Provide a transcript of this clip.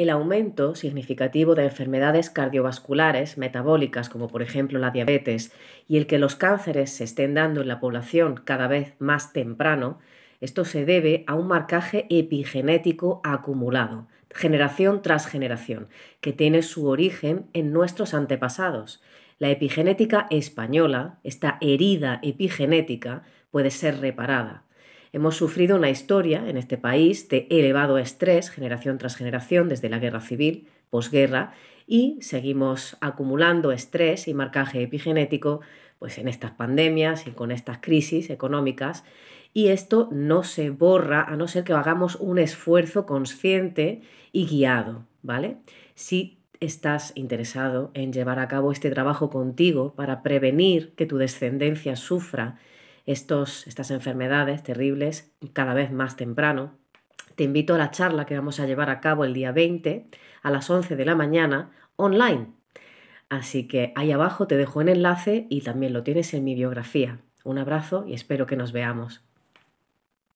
el aumento significativo de enfermedades cardiovasculares metabólicas como por ejemplo la diabetes y el que los cánceres se estén dando en la población cada vez más temprano, esto se debe a un marcaje epigenético acumulado, generación tras generación, que tiene su origen en nuestros antepasados. La epigenética española, esta herida epigenética, puede ser reparada. Hemos sufrido una historia en este país de elevado estrés generación tras generación desde la guerra civil, posguerra, y seguimos acumulando estrés y marcaje epigenético pues en estas pandemias y con estas crisis económicas y esto no se borra a no ser que hagamos un esfuerzo consciente y guiado, ¿vale? Si estás interesado en llevar a cabo este trabajo contigo para prevenir que tu descendencia sufra estos, estas enfermedades terribles cada vez más temprano. Te invito a la charla que vamos a llevar a cabo el día 20 a las 11 de la mañana online. Así que ahí abajo te dejo el enlace y también lo tienes en mi biografía. Un abrazo y espero que nos veamos.